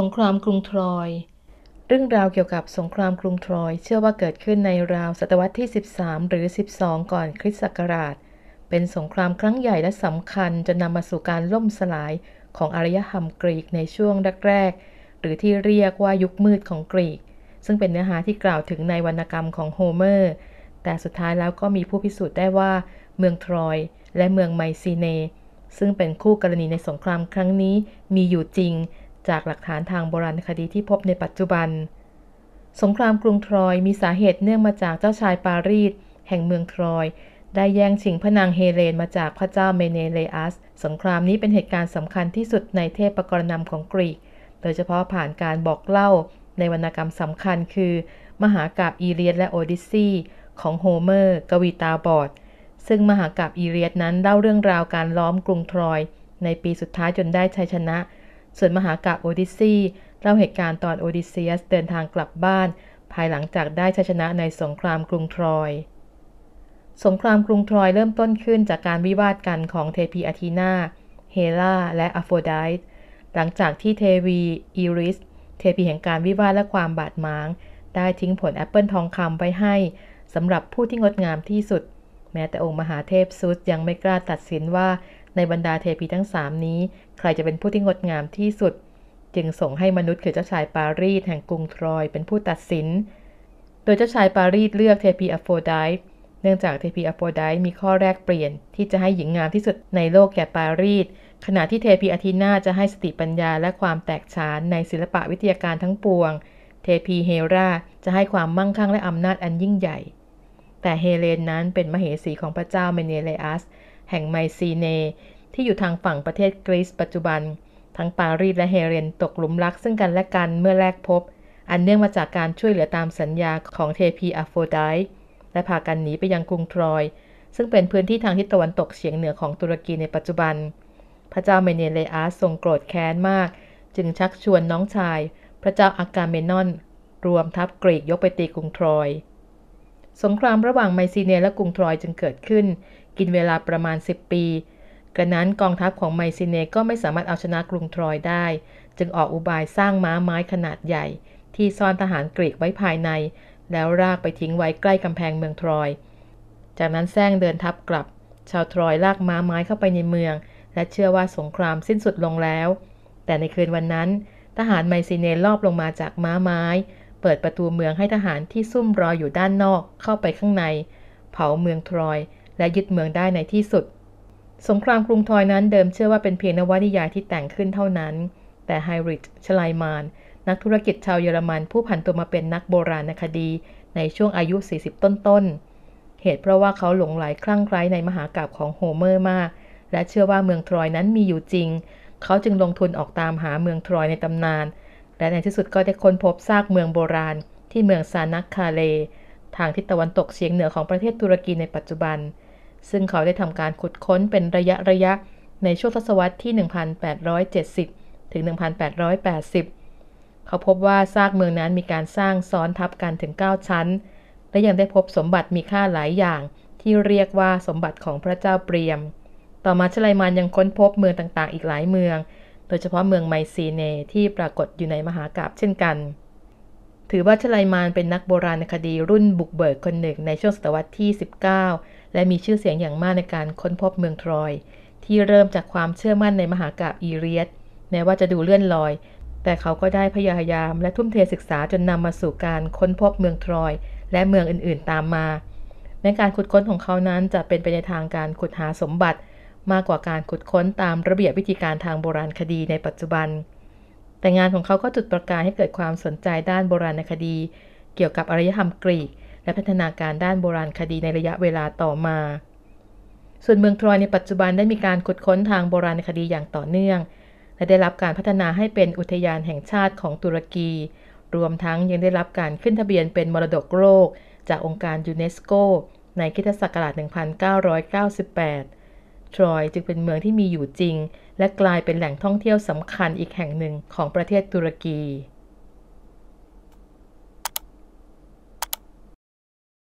สงครามกรุงทรอย เรื่องราวเกี่ยวกับสงครามกรุงทรอยเชื่อว่าเกิดขึ้นในราวศตวรรษที่ 13 หรือ 12 ก่อนคริสต์ศักราช เป็นสงครามครั้งใหญ่และสำคัญจนนำมาสู่การล่มสลายของอารยธรรมกรีกในช่วงแรกๆหรือที่เรียกว่ายุคมืดของกรีก ซึ่งเป็นเนื้อหาที่กล่าวถึงในวรรณกรรมของโฮเมอร์ แต่สุดท้ายแล้วก็มีผู้พิสูจน์ได้ว่าเมืองทรอย และเมืองไมซีเนซึ่งเป็นคู่กรณีในสงครามครั้งนี้มีอยู่จริงจากหลักฐานทางโบราณคดีที่พบในปัจจุบัน สงครามกรุงทรอยมีสาเหตุเนื่องมาจากเจ้าชายปารีสแห่งเมืองทรอย ได้แย่งชิงพระนางเฮเลนมาจากพระเจ้าเมเนเลอัสสงครามนี้เป็นเหตุการณ์สำคัญที่สุดในเทพประกรณำของกรีก โดยเฉพาะผ่านการบอกเล่าในวรรณกรรมสำคัญคือ มหากาบอีเลียด และโอดิสซีของโฮเมอร์ กวีตาบอดซึ่งมหากาบอีเลียดนั้นเล่าเรื่องราวการล้อมกรุงทรอย ในปีสุดท้ายจนได้ชัยชนะส่วนมหากาโอดิซีเล่าเหตุการณ์ตอนโอดิเซียสเดินทางกลับบ้าน ภายหลังจากได้ชัยชนะในสงครามกรุงทรอย สงครามกรุงทรอยเริ่มต้นขึ้นจากการวิวาทกันของเทพีอาทีนาเฮล่าและอโฟไดต์หลังจากที่เทวีอีริสเทพีแห่งการวิวาทและความบาดหมาง ได้ทิ้งผลแอปเปิลทองคำไปให้สำหรับผู้ที่งดงามที่สุด แม้แต่องค์มหาเทพซุสยังไม่กล้าตัดสินว่าในบรรดาเทพีทั้งสามนี้ ใครจะเป็นผู้ที่งดงามที่สุดจึงส่งให้มนุษย์คือเจ้าชายปารีสแห่งกรุงทรอย เป็นผู้ตัดสินโดยเจ้าชายปารีสเลือกเทพีอโฟไดเนื่องจากเทพีอโฟไดมีข้อแรกเปลี่ยน ที่จะให้หญิงงามที่สุดในโลกแก่ปารีสขณะที่เทพีอธีินาจะให้สติปัญญาและความแตกฉานในศิลปะวิทยาการทั้งปวง เทพีเฮราจะให้ความมั่งคั่งและอำนาจอันยิ่งใหญ่แต่เฮเลนนั้นเป็นมเหสีของพระเจ้าเมเนเลอัสแห่งไมซีเน ที่อยู่ทางฝั่งประเทศกรีซปัจจุบัน ทั้งปารีสและเฮเรนตกหลุมรักซึ่งกันและกันเมื่อแรกพบ อันเนื่องมาจากการช่วยเหลือตามสัญญาของเทพีอโฟไดและพากันหนีไปยังกรุงทรอย ซึ่งเป็นพื้นที่ทางทิศตะวันตกเฉียงเหนือของตุรกีในปัจจุบัน พระเจ้าเมเนเลอาสทรงโกรธแค้นมาก จึงชักชวนน้องชาย พระเจ้าอากาเมนอน รวมทัพกรีกยกไปตีกรุงทรอยสงครามระหว่างไมซีเนียและกรุงทรอยจึงเกิดขึ้น กินเวลาประมาณ 10 ปี กระนั้นกองทัพของไมซีเนก็ไม่สามารถเอาชนะกรุงทรอยได้ จึงออกอุบายสร้างม้าไม้ขนาดใหญ่ ที่ซ่อนทหารกรีกไว้ภายใน แล้วรากไปทิ้งไว้ใกล้กำแพงเมืองทรอย จากนั้นแซงเดินทัพกลับ ชาวทรอยลากม้าไม้เข้าไปในเมือง และเชื่อว่าสงครามสิ้นสุดลงแล้ว แต่ในคืนวันนั้น ทหารไมซีเนลอบลงมาจากม้าไม้เปิดประตูเมืองให้ทหารที่ซุ่มรออยู่ด้านนอกเข้าไปข้างใน เผาเมืองทรอย และยึดเมืองได้ในที่สุด สงครามกรุงทรอยนั้นเดิมเชื่อว่าเป็นเพียงนวนิยายที่แต่งขึ้นเท่านั้น แต่ไฮริชชลายมาน นักธุรกิจชาวเยอรมัน ผู้ผันตัวมาเป็นนักโบราณคดีในช่วงอายุ 40 ต้นๆ เหตุเพราะว่าเขาหลงไหลคลั่งไคล้ในมหากราบของโฮเมอร์มากและเชื่อว่าเมืองทรอยนั้นมีอยู่จริง เขาจึงลงทุนออกตามหาเมืองทรอยในตำนานและในที่สุดก็ได้ค้นพบซากเมืองโบราณที่เมืองซานักคาเล ทางทิศตะวันตกเฉียงเหนือของประเทศตุรกีในปัจจุบัน ซึ่งเขาได้ทำการขุดค้นเป็นระยะระยะ ในช่วงทศวรรษที่ 1870ถึง1880 เขาพบว่าซากเมืองนั้นมีการสร้างซ้อนทับกันถึง 9 ชั้น และยังได้พบสมบัติมีค่าหลายอย่างที่เรียกว่าสมบัติของพระเจ้าเปรียมต่อมาชลัยมานยังค้นพบเมืองต่างๆอีกหลายเมืองโดยเฉพาะเมืองไมซีเนที่ปรากฏอยู่ในมหากาบเช่นกัน ถือว่าชลัยมานเป็นนักโบราณคดีรุ่นบุกเบิกคนหนึ่งในช่วงศตวรรษที่ 19 และมีชื่อเสียงอย่างมากในการค้นพบเมืองทรอย ที่เริ่มจากความเชื่อมั่นในมหากาบอีเรียสแม้ว่าจะดูเลื่อนลอย แต่เขาก็ได้พยายามและทุ่มเทศึกษาจนนำมาสู่การค้นพบเมืองทรอย และเมืองอื่น ๆ ตามมาแม้การขุดค้นของเขานั้นจะเป็นไปในทางการขุดหาสมบัติมากกว่าการขุดค้นตามระเบียบวิธีการทางโบราณคดีในปัจจุบัน แต่งานของเขาก็จุดประกายให้เกิดความสนใจด้านโบราณคดี เกี่ยวกับอารยธรรมกรีก และพัฒนาการด้านโบราณคดีในระยะเวลาต่อมา ส่วนเมืองทรอยในปัจจุบันได้มีการขุดค้นทางโบราณคดีอย่างต่อเนื่อง และได้รับการพัฒนาให้เป็นอุทยานแห่งชาติของตุรกี รวมทั้งยังได้รับการขึ้นทะเบียนเป็นมรดกโลกจากองค์การยูเนสโกในคิทศักราช 1998ทรอยจึงเป็นเมืองที่มีอยู่จริง และกลายเป็นแหล่งท่องเที่ยวสำคัญอีกแห่งหนึ่งของประเทศตุรกี